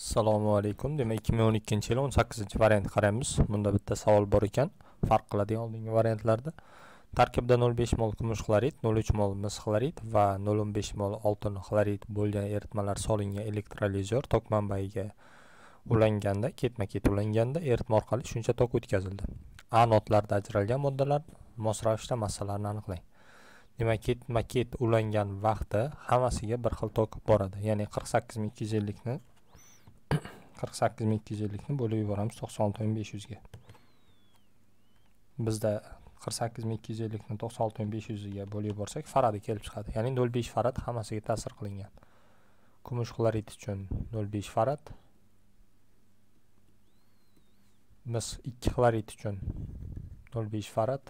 assalomu alaykum demak ikki ming o'n ikkinchi yil o'n sakkizinchi variant qaraymiz bunda bitta savol bor ekan farq qiladigan oldingi variantlarda tarkibda nol besh mol kumush xlorid nol uch mol mis xlorid va nol o'n besh mol oltin xlorid bo'lgan eritmalar solingan elektrolizor tok manbayiga ulanganda ketma ket ulanganda eritma orqali shuncha tok o'tkazildi a notlarda ajralgan moddalar mos ravishda massalarini aniqlang demak ketma ket ulangan vaqti hammasiga bir xil tok boradi ya'ni qirq sakkiz ming ikki yuz ellikni qirq sakkiz ming ikki yuz ellikni bo'lib yuboramiz to'qson olti ming besh yuzga bizda qirq sakkiz ming ikki yuz ellikni to'qson olti ming besh yuziga bo'lib yuborsak faradi kelib chiqadi ya'ni nol besh farad hammasiga ta'sir qilingan kumush xlorid uchun nol besh farad mis ikki xlorid uchun nol besh farad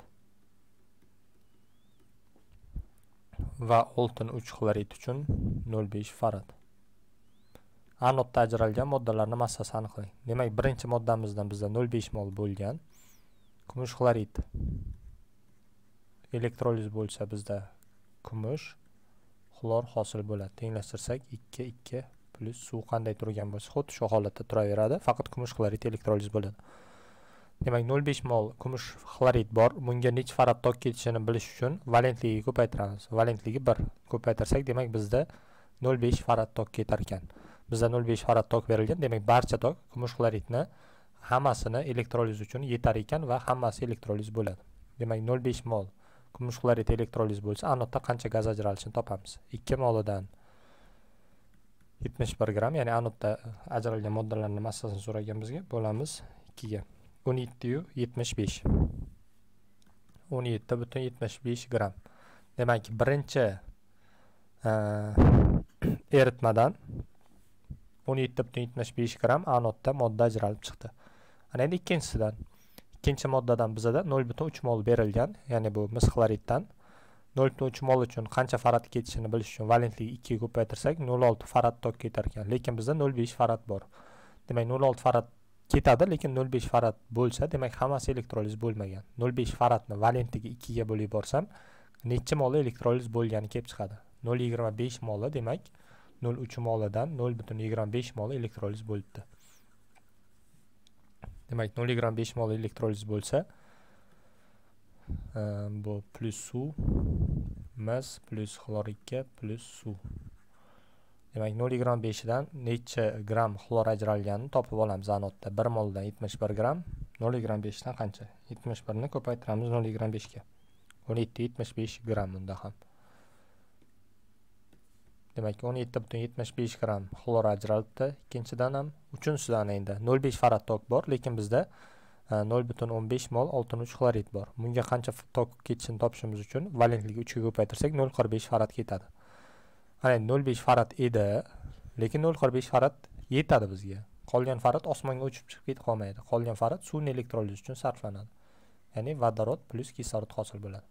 va oltin uch xlorid uchun nol besh farad anodda ajralgan moddalarni massasi aniqlang demak birinchi moddamizdan bizda 0,5 mol bo'lgan kumush xlorid elektroliz bo'lsa bizda kumush xlor hosil bo'ladi tenglashtirsak ikki ikki plyus suv qanday turgan bo'lsa xuddi shu holatda turaveradi faqat kumush xlorid elektroliz bo'ladi demak 0,5 mol kumush xlorid bor bunga necha farad tok ketishini bilish uchun valentligiga ko'paytiramiz valentligi 1 ko'paytirsak demak bizda 0,5 farad tok ketar ekan bizda 0.5 farad tok berilgan demak barcha tok kumush xloridni hammasini elektroliz uchun yetar ekan va hammasi elektroliz bo'ladi demak 0.5 mol kumush xlorid elektroliz bo'lsa anodda qancha gaz ajralishini topamiz 2 molidan 71 gramm ya'ni anodda ajralgan moddalarni massasini so'ragan bizga bo'lamiz 2 ga yetmish besh o'n yetti butun besh gramm demak birinchi eritmadan o'n yetti butun yetmish besh gramm anodda modda ajralib chiqdi ana endi ikkinchisidan ikkinchi moddadan bizada nol butun uch mol berilgan ya'ni bu mis xloriddan nol butun uch mol uchun qancha farad ketishini bilish uchun valentlik ikkiga ko'paytirsak nol olti farad tok ketar ekan lekin bizda nol besh farad bor demak nol olti farad ketadi lekin nol besh farad bo'lsa demak hammasi elektroliz bo'lmagan nol besh faradni valentligi ikkiga bo'lib yuborsam nechta moli elektroliz bo'lgani kelib chiqadi nol yigirma besh moli demak 0,3 moladan 0,25 mol elektroliz bo'libdi. Demak, 0,5 mol elektroliz bo'lsa, ehm, bu plus suv, mas plus xlorikka plus suv. Demak, 0,25 dan necha gram xlor ajralganini topib olamiz anodda. 1 moldan 71 gram, 0,25 dan qancha? 71 ni ko'paytiramiz 0,25 ga. 17,75 gram unda ham. demak o'n yetti butun yetmish besh gramm xlor ajralibdi ikkinchidan ham uchinchisidan endi nol besh farad tok bor lekin bizda e, nol butun o'n besh mol oltin uch xlorid bor bunga qancha tok ketishini topishimiz uchun valentligi uchga ko'paytirsak nol qirq besh farad ketadi ana endi nol besh farad edi lekin nol qirq besh farad yetadi bizga qolgan farad osmonga uchib chiqib ketib qolmaydi qolgan farad suvni elektroliz uchun sarflanadi ya'ni vodorod plyus kislorod hosil bo'ladi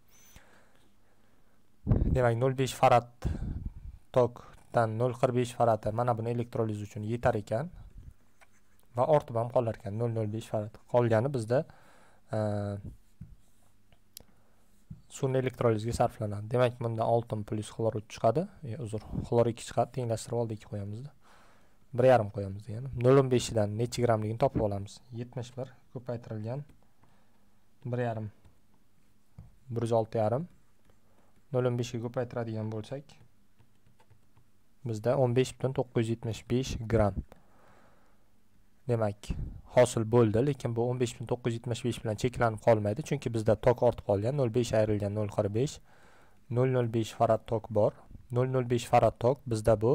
demak nol besh farad tokdan nol qirq besh farati mana buni elektroliz uchun yetar ekan va ortib ham qolar ekan nol nol besh farat qolgani bizda e, suvni elektrolizga sarflanadi demak bunda oltin plyus xlor uch chiqadi e, uzr xlor ikki chiqadi tenglashtirib oldik ikki qo'yamizda bir yarim qo'yamiz degani nol o'n beshdan nechi grammligini topib olamiz yetmish bir ko'paytirilgan bir yarim bir yuz olti yarim nol o'n beshga ko'paytiradigan bo'lsak bizda 15.975 butun demak hosil bo'ldi lekin bu 15.975 butun bilan cheklanib qolmaydi chunki bizda tok ortib qolgan 0.5 ayrilgan 0.45 0.05 farad tok bor 0.05 farad tok bizda bu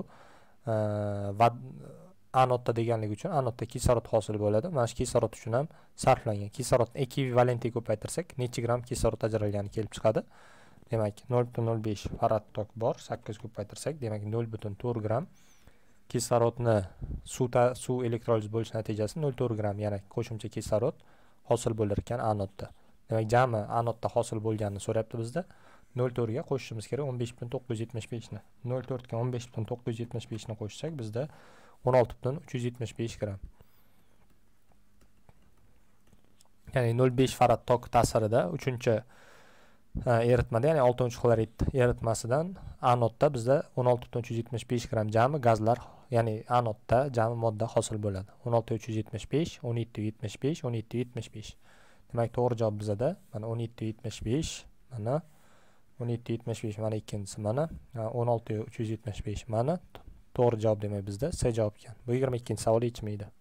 anodda deganligi uchun anodda kislorod hosil bo'ladi mana shu kislorod uchun ham sarflangan kislorodni ekvivalentiga ko'paytirsak necha gramm kislorod ajralgani kelib chiqadi demak nol butun nol besh farad tok bor sakkizga ko'paytirsak demak nol butun to'rt gramm kislorodni suv suv elektroliz bo'lishi natijasida nol to'rt gramm qo'shimcha kislorod hosil bo'lar ekan anodda demak jami anodda hosil bo'lganini so'rayapti bizda nol to'rtga qo'shishimiz kerak o'n besh butun to'qqiz yuz yetmish beshni nol to'rtga o'n besh butun to'qqiz yuz yetmish beshni qo'shsak bizda o'n olti butun uch yuz yetmish besh gramm ya'ni nol besh farad tok ta'sirida uchinchi eritmada ya'ni oltinchi xlorid eritmasidan anodda bizda o'n olti butun uch yuz yetmish besh gramm jami gazlar ya'ni anodda jami modda hosil bo'ladi o'n olti uch yuz yetmish besh o'n yetti yetmish besh o'n yetti yetmish besh demak to'g'ri javob bizada mana o'n yetti yetmish besh mana o'n yetti yetmish besh mana ikkinchisi mana o'n olti uch yuz yetmish besh mana to'g'ri javob demak bizda c javob ekan bu yigirma ikkinchi savol yechimida